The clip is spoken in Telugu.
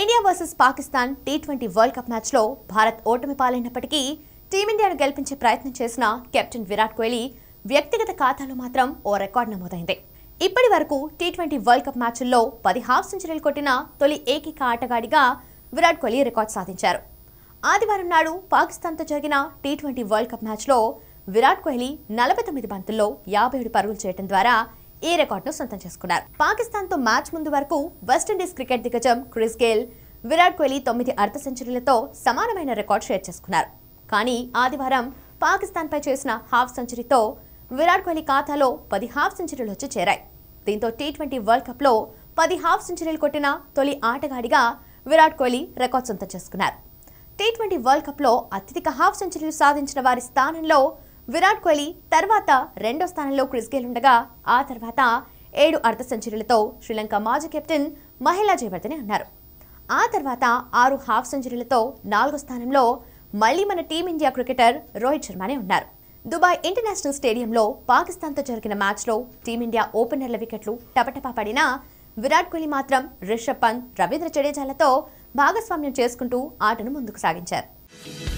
India versus Pakistan T twenty World Cup మ్యాచ్లో భారత్ ఓటమి పాలైనప్పటికీ టీమిండియాను గెలిపించే ప్రయత్నం చేసిన కెప్టెన్ విరాట్ కోహ్లీ వ్యక్తిగత ఖాతాలో మాత్రం ఓ రికార్డు నమోదైంది ఇప్పటి వరకు టీ ట్వంటీ వరల్డ్ కప్ మ్యాచ్ల్లో పది హాఫ్ సెంచరీలు కొట్టిన తొలి ఏకైక ఆటగాడిగా విరాట్ కోహ్లీ రికార్డు సాధించారు ఆదివారం నాడు పాకిస్తాన్తో జరిగిన టీ ట్వంటీ వరల్డ్ కప్ మ్యాచ్లో విరాట్ కోహ్లీ నలభై తొమ్మిది బంతుల్లో యాభై ఏడు పరుగులు చేయడం ద్వారా ఈ రికార్డును సొంతం చేసుకున్నారు పాకిస్తాన్తో మ్యాచ్ ముందు వరకు వెస్టిండీస్ క్రికెట్ దిగ్గజం క్రిస్ గేల్ విరాట్ కోహ్లీ తొమ్మిది అర్ధ సెంచరీలతో సమానమైన రికార్డు షేర్ చేసుకున్నారు కానీ ఆదివారం పాకిస్తాన్పై చేసిన హాఫ్ సెంచరీతో విరాట్ కోహ్లీ ఖాతాలో పది హాఫ్ సెంచరీలు వచ్చి చేరాయి దీంతో టీ ట్వంటీ వరల్డ్ కప్లో పది హాఫ్ సెంచరీలు కొట్టిన తొలి ఆటగాడిగా విరాట్ కోహ్లీ రికార్డు సొంతం చేసుకున్నారు టీ ట్వంటీ వరల్డ్ కప్లో అత్యధిక హాఫ్ సెంచరీలు సాధించిన వారి స్థానంలో విరాట్ కోహ్లీ తర్వాత రెండో స్థానంలో క్రిస్ గేల్ ఉండగా ఆ తర్వాత ఏడు అర్ధ సెంచరీలతో శ్రీలంక మాజీ కెప్టెన్ మహిళా జయవర్ధని అన్నారు ఆ తర్వాత ఆరు హాఫ్ సెంచరీలతో నాలుగో స్థానంలో మళ్లీ మన టీమిండియా క్రికెటర్ రోహిత్ శర్మనే ఉన్నారు దుబాయ్ ఇంటర్నేషనల్ స్టేడియంలో పాకిస్తాన్తో జరిగిన మ్యాచ్లో టీమిండియా ఓపెనర్ల వికెట్లు టపటపా పడినా విరాట్ కోహ్లీ మాత్రం రిషబ్ పంత్ రవీంద్ర జడేజాలతో భాగస్వామ్యం చేసుకుంటూ ఆటను ముందుకు సాగించారు